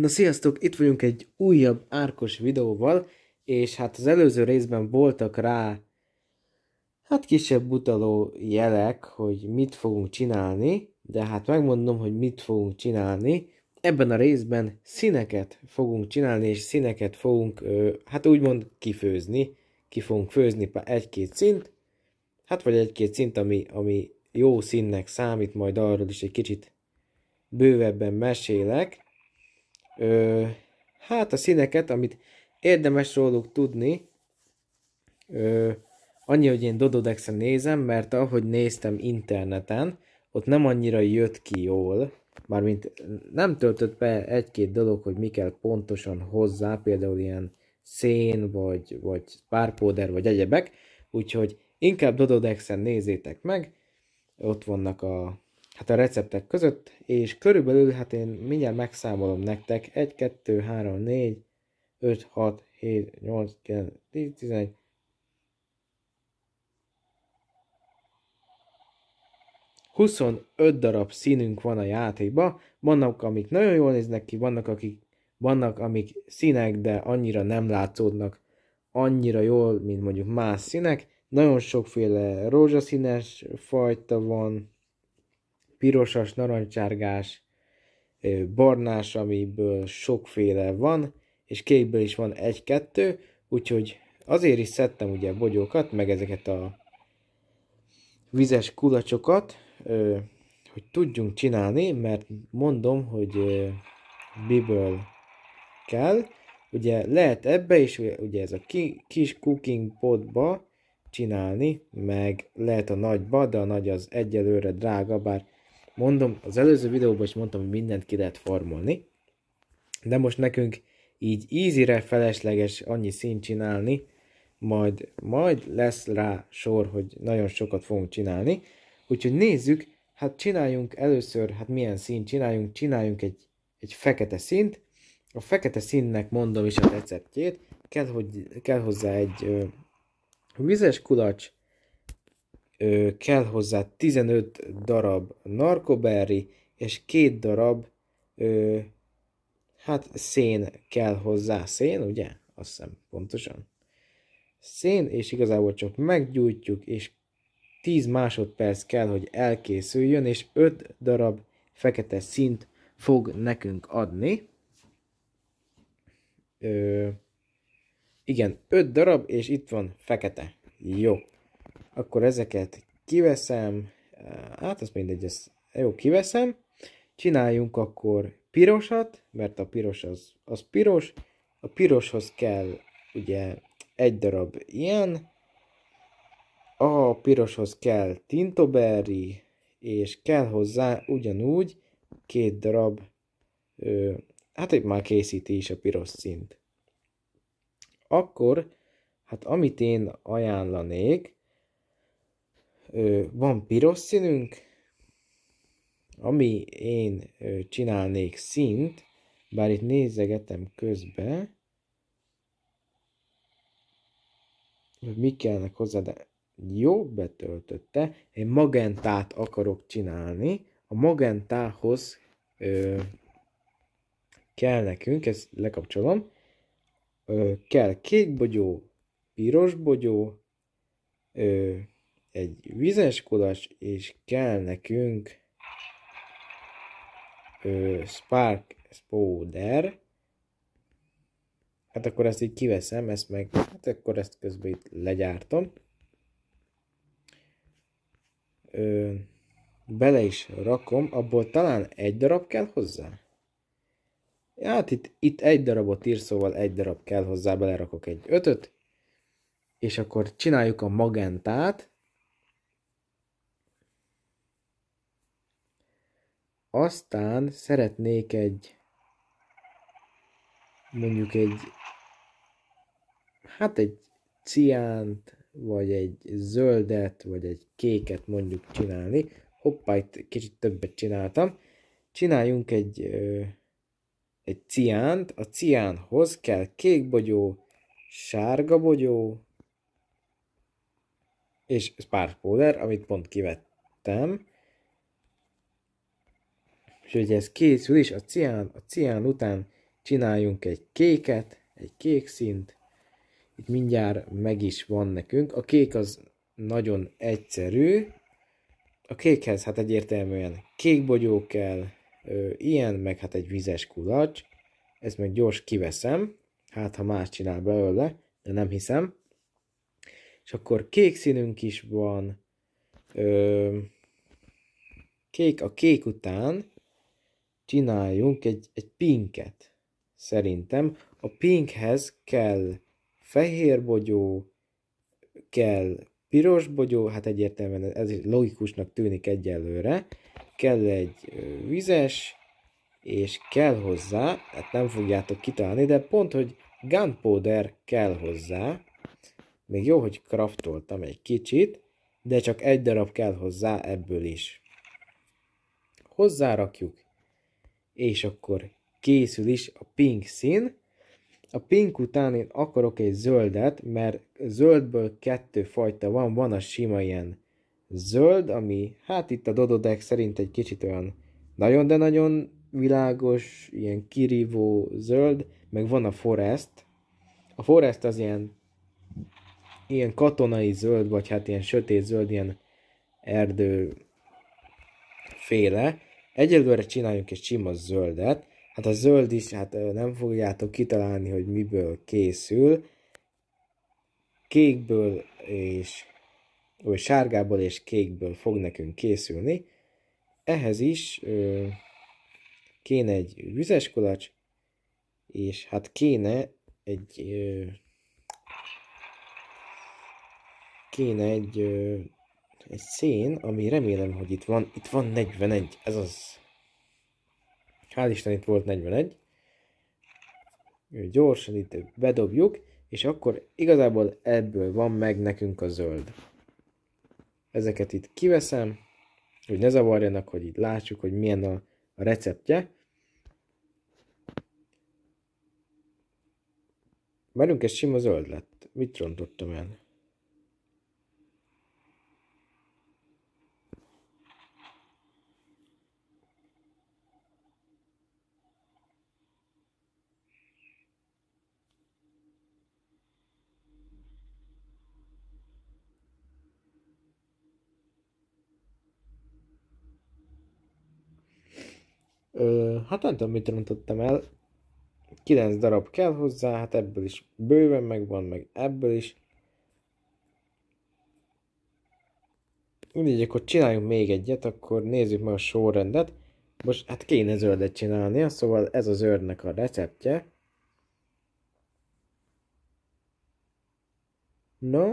Na sziasztok, itt vagyunk egy újabb árkos videóval, és hát az előző részben voltak rá hát kisebb utaló jelek, hogy mit fogunk csinálni, de hát megmondom, hogy mit fogunk csinálni. Ebben a részben színeket fogunk csinálni, és színeket fogunk, hát úgymond kifőzni. Ki fogunk főzni egy-két szint, hát vagy egy-két szint, ami, ami jó színnek számít, majd arról is egy kicsit bővebben mesélek ö, hát a színeket, amit érdemes róluk tudni, ö, annyi, hogy én Dododexen nézem, mert ahogy néztem interneten, ott nem annyira jött ki jól, mármint nem töltött be egy-két dolog, hogy mi kell pontosan hozzá, például ilyen szén, vagy, vagy párpóder, vagy egyebek, úgyhogy inkább Dododexen nézzétek meg, ott vannak a hát a receptek között, és körülbelül, hát én mindjárt megszámolom nektek, 1, 2, 3, 4, 5, 6, 7, 8, 9, 10, 11, 25 darab színünk van a játékba, vannak amik nagyon jól néznek ki, vannak akik, vannak amik színek, de annyira nem látszódnak annyira jól, mint mondjuk más színek. Nagyon sokféle rózsaszínes fajta van, pirosas, narancsárgás, barnás, amiből sokféle van, és kékből is van egy-kettő, úgyhogy azért is szedtem ugye bogyókat, meg ezeket a vizes kulacsokat, hogy tudjunk csinálni, mert mondom, hogy miből kell. Ugye lehet ebbe is, ugye ez a kis cooking potba csinálni, meg lehet a nagyba, de a nagy az egyelőre drága, bár Mondom, az előző videóban is mondtam, hogy mindent ki lehet farmolni, de most nekünk így ízire felesleges annyi szín csinálni, majd, majd lesz rá sor, hogy nagyon sokat fogunk csinálni. Úgyhogy nézzük, hát csináljunk először, hát milyen szín csináljunk, csináljunk egy, egy fekete színt. A fekete színnek mondom is a receptjét, kell, hogy, kell hozzá egy ö, vizes kulacs, ö, kell hozzá 15 darab narkoberry, és két darab ö, hát szén kell hozzá. Szén, ugye? Azt hiszem, pontosan. Szén, és igazából csak meggyújtjuk, és 10 másodperc kell, hogy elkészüljön, és 5 darab fekete szint fog nekünk adni. Ö, igen, 5 darab, és itt van fekete. Jó. Akkor ezeket kiveszem, eh, hát az mindegy, ez jó, kiveszem. Csináljunk akkor pirosat, mert a piros az, az piros. A piroshoz kell ugye egy darab ilyen, a piroshoz kell tintoberry, és kell hozzá ugyanúgy két darab, ö, hát itt már készíti is a piros szint. Akkor, hát amit én ajánlanék, van piros színünk, ami én csinálnék szint, bár itt nézegetem közbe. hogy mi kellene hozzá, de jó, betöltötte. Én magentát akarok csinálni. A magentához ö, kell nekünk, ezt lekapcsolom, ö, kell kék bogyó, piros bogyó, ö, egy vizes kudas, és kell nekünk ö, Spark Spoder. Hát akkor ezt így kiveszem, ezt meg, hát akkor ezt közben itt legyártom. Ö, bele is rakom, abból talán egy darab kell hozzá? Ja, hát itt, itt egy darabot ír, szóval egy darab kell hozzá, belerakok egy ötöt, és akkor csináljuk a magentát, Aztán szeretnék egy mondjuk egy hát egy ciánt, vagy egy zöldet, vagy egy kéket mondjuk csinálni. Hoppá, itt kicsit többet csináltam. Csináljunk egy, ö, egy ciánt. A ciánhoz kell kék bogyó, sárga bogyó, és powder, amit pont kivettem. És hogy ez készül is, a cián, a cián után csináljunk egy kéket, egy kék szint, itt mindjárt meg is van nekünk. A kék az nagyon egyszerű, a kékhez hát egyértelműen kék bogyó kell, ö, ilyen, meg hát egy vizes kulacs, ezt meg gyors kiveszem, hát ha más csinál belőle, de nem hiszem. És akkor kék színünk is van, ö, kék a kék után, csináljunk egy, egy pinket. Szerintem a pinkhez kell fehér bogyó, kell piros bogyó, hát egyértelműen ez logikusnak tűnik egyelőre, kell egy vizes, és kell hozzá, hát nem fogjátok kitalálni, de pont, hogy gunpowder kell hozzá, még jó, hogy kraftoltam egy kicsit, de csak egy darab kell hozzá ebből is. Hozzárakjuk és akkor készül is a pink szín. A pink után én akarok egy zöldet, mert zöldből kettő fajta van, van a sima ilyen zöld, ami hát itt a Dododek szerint egy kicsit olyan nagyon, de nagyon világos, ilyen kirívó zöld, meg van a forest. A forest az ilyen, ilyen katonai zöld, vagy hát ilyen sötét zöld, ilyen erdő féle, Egyelőre csináljunk egy sima zöldet. Hát a zöld is, hát nem fogjátok kitalálni, hogy miből készül. Kékből és vagy sárgából és kékből fog nekünk készülni. Ehhez is ö, kéne egy vizes kulacs, és hát kéne egy ö, kéne egy ö, egy szén, ami remélem, hogy itt van. Itt van 41, ez az. Hál' Isten itt volt 41. Gyorsan itt bedobjuk, és akkor igazából ebből van meg nekünk a zöld. Ezeket itt kiveszem, hogy ne zavarjanak, hogy itt látsuk, hogy milyen a, a receptje. Velünk ez sima zöld lett. Mit rontottam el? Ö, hát nem tudom, mit rontottam el. 9 darab kell hozzá, hát ebből is bőven megvan, meg ebből is. Mindegy, akkor csináljunk még egyet, akkor nézzük meg a sorrendet. Most hát kéne zöldet csinálni, szóval ez a zöldnek a receptje. No?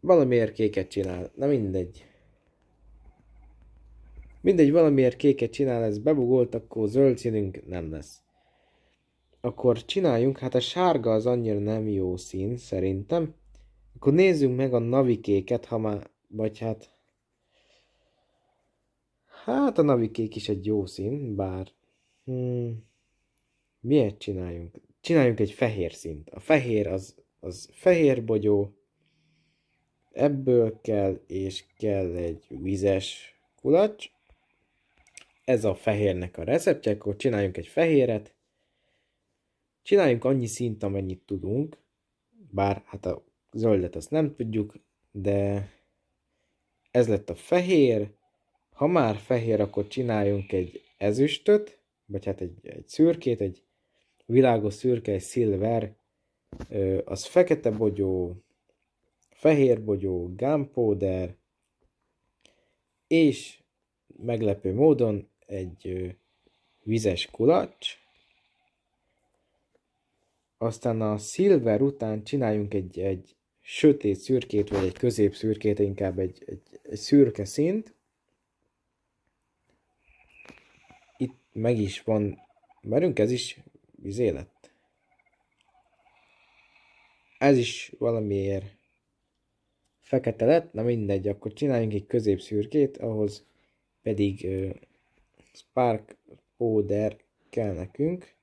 Valamiért kéket csinál, na mindegy. Mindegy, valamiért kéket csinál, ez bebugolt, akkor zöld színünk nem lesz. Akkor csináljunk, hát a sárga az annyira nem jó szín, szerintem. Akkor nézzünk meg a navikéket, ha már, vagy hát... Hát a navikék is egy jó szín, bár... Hmm, miért csináljunk? Csináljunk egy fehér szint. A fehér az, az fehér bogyó, ebből kell és kell egy vizes kulacs, ez a fehérnek a receptje, akkor csináljunk egy fehéret, csináljunk annyi szint, amennyit tudunk, bár hát a zöldet azt nem tudjuk, de ez lett a fehér, ha már fehér, akkor csináljunk egy ezüstöt, vagy hát egy, egy szürkét, egy világos szürke, egy silver, az fekete bogyó, fehér bogyó, gunpowder, és meglepő módon egy vizes kulacs, aztán a silver után csináljunk egy, egy sötét szürkét, vagy egy szürkét inkább egy, egy, egy szürke szint. Itt meg is van merünk ez is vizé lett. Ez is valamiért fekete lett, na mindegy, akkor csináljunk egy szürkét, ahhoz pedig Spark Oder kell nekünk.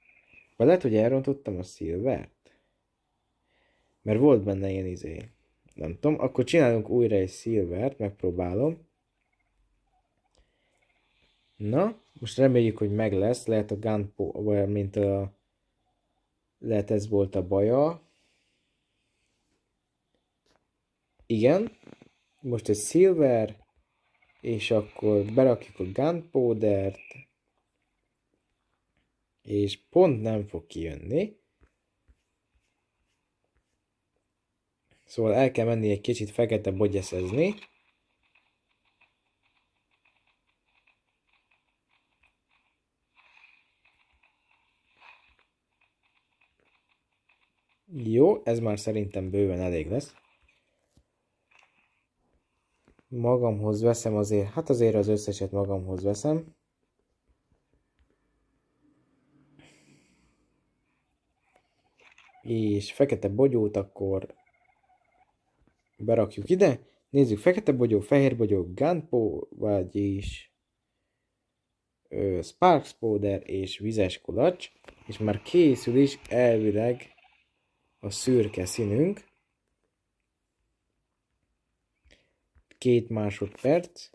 Vagy lehet, hogy elrontottam a szilvert? Mert volt benne ilyen izé. Nem tudom, akkor csinálunk újra egy szilvert, megpróbálom. Na, most reméljük, hogy meg lesz. Lehet a Gunpo, vagy mint a... Lehet ez volt a baja. Igen. Most egy silver és akkor berakjuk a gunpowdert, és pont nem fog kijönni. Szóval el kell menni egy kicsit fekete bogyeszezni. Jó, ez már szerintem bőven elég lesz magamhoz veszem azért, hát azért az összeset magamhoz veszem. És fekete bogyót akkor berakjuk ide. Nézzük, fekete bogyó, fehér bogyó, Gunpo, vagyis ö, sparks powder és vizes kulacs. És már készül is elvileg a szürke színünk. két másodperc.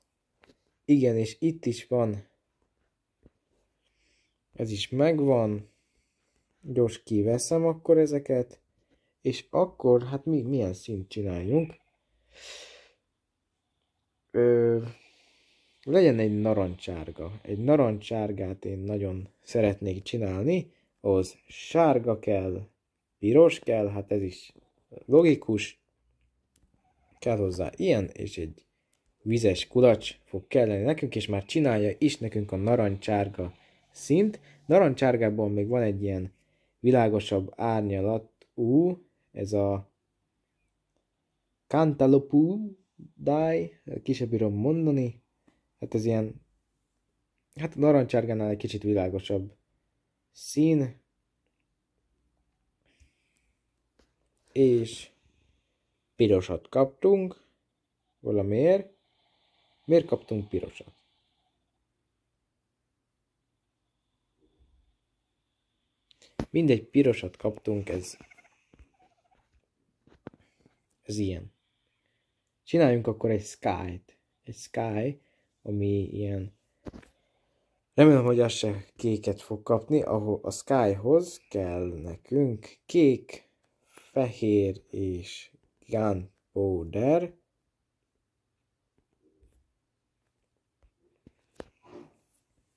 Igen, és itt is van. Ez is megvan. Gyors kiveszem akkor ezeket. És akkor, hát mi, milyen szint csináljunk? Ö, legyen egy narancsárga. Egy narancsárgát én nagyon szeretnék csinálni. Ahhoz sárga kell, piros kell, hát ez is logikus kell hozzá ilyen, és egy vizes kulacs fog kelleni nekünk, és már csinálja is nekünk a narancsárga szint. Narancsárgában még van egy ilyen világosabb árnyalat ú, ez a Cantaloupe dai, kisebb bírom mondani, hát ez ilyen, hát a narancsárgánál egy kicsit világosabb szín, és pirosat kaptunk, valamiért. Miért kaptunk pirosat? Mindegy, pirosat kaptunk, ez... Ez ilyen. Csináljunk akkor egy sky-t. Egy sky, ami ilyen... Remélem, hogy az se kéket fog kapni, ahol a skyhoz kell nekünk kék, fehér és Jan Póder,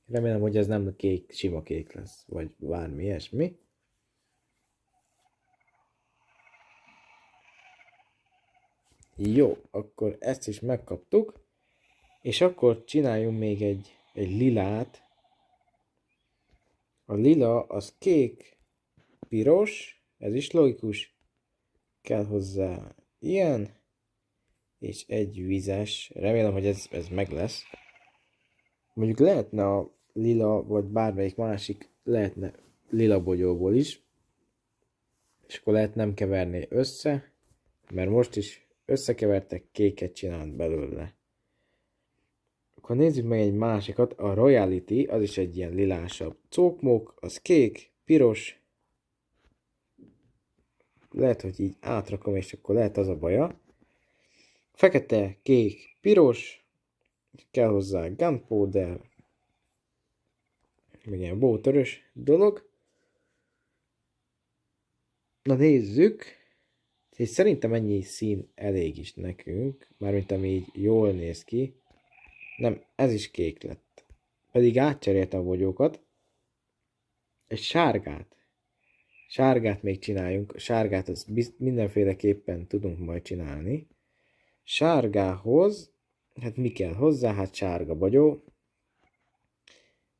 Remélem, hogy ez nem kék, sima kék lesz, vagy bármi ilyesmi. Jó, akkor ezt is megkaptuk. És akkor csináljunk még egy, egy lilát. A lila az kék, piros, ez is logikus. Kell hozzá Ilyen. És egy vizes. Remélem, hogy ez, ez meg lesz. Mondjuk lehetne a lila, vagy bármelyik másik, lehetne lila bogyóból is. És akkor lehet nem keverni össze, mert most is összekevertek, kéket csinált belőle. Akkor nézzük meg egy másikat, a Royality, az is egy ilyen lilásabb cókmók, az kék, piros, lehet, hogy így átrakom, és akkor lehet az a baja. Fekete, kék, piros, kell hozzá gunpowder, meg ilyen bótörös dolog. Na nézzük, és szerintem ennyi szín elég is nekünk, mármint ami így jól néz ki. Nem, ez is kék lett. Pedig átcseréltem a bogyókat. Egy sárgát. Sárgát még csináljunk, sárgát az mindenféleképpen tudunk majd csinálni. Sárgához, hát mi kell hozzá? Hát sárga bagyó.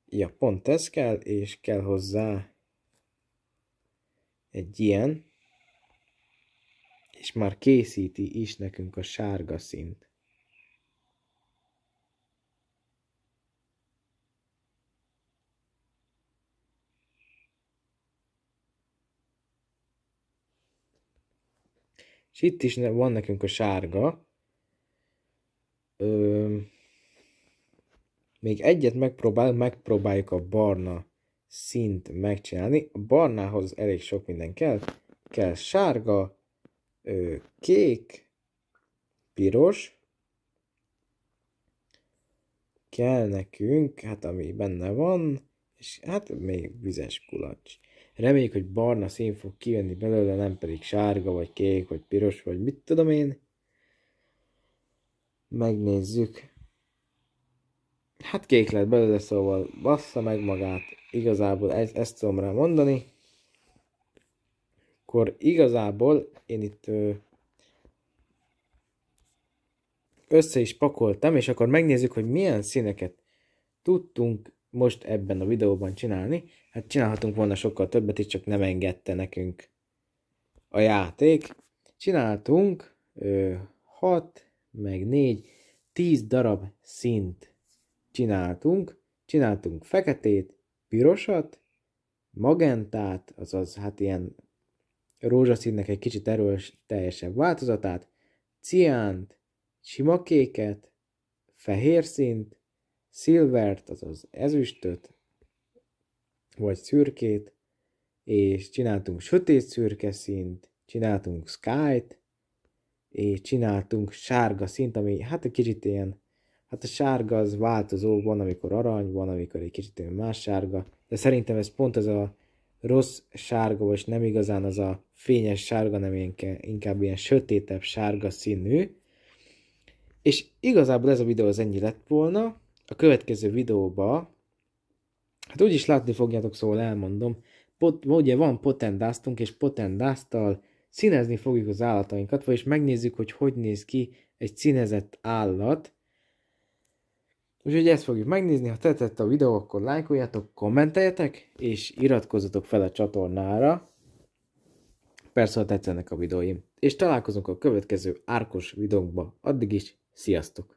Ja, pont ez kell, és kell hozzá egy ilyen, és már készíti is nekünk a sárga szint. És itt is van nekünk a sárga. Ö, még egyet megpróbál, megpróbáljuk a barna szint megcsinálni. A barnához elég sok minden kell. Kell sárga, ö, kék, piros. Kell nekünk, hát ami benne van, és hát még vizes kulacs. Reméljük, hogy barna szín fog kivenni belőle, nem pedig sárga, vagy kék, vagy piros, vagy mit tudom én. Megnézzük. Hát kék lett belőle, szóval bassza meg magát. Igazából ezt, ezt tudom rá mondani. Akkor igazából én itt össze is pakoltam, és akkor megnézzük, hogy milyen színeket tudtunk most ebben a videóban csinálni. Hát csinálhatunk volna sokkal többet is, csak nem engedte nekünk a játék. Csináltunk 6, meg 4, 10 darab szint csináltunk. Csináltunk feketét, pirosat, magentát, azaz hát ilyen rózsaszínnek egy kicsit erős, teljesebb változatát, ciánt, sima kéket, fehér szint, szilvert, azaz ezüstöt, vagy szürkét, és csináltunk sötét szürke szint, csináltunk skyt, és csináltunk sárga szint, ami hát egy kicsit ilyen, hát a sárga az változó, van amikor arany, van amikor egy kicsit ilyen más sárga, de szerintem ez pont az a rossz sárga, vagy nem igazán az a fényes sárga, nem inkább, inkább ilyen sötétebb sárga színű, és igazából ez a videó az ennyi lett volna, a következő videóba, hát úgyis látni fogjátok, szóval elmondom, pot, ugye van potendásztunk, és potendásztal színezni fogjuk az állatainkat, vagyis megnézzük, hogy hogy néz ki egy színezett állat. Úgyhogy ezt fogjuk megnézni, ha tetszett a videó, akkor lájkoljátok, kommenteljetek, és iratkozzatok fel a csatornára. Persze, ha tetszenek a videóim. És találkozunk a következő árkos videónkba. Addig is, sziasztok!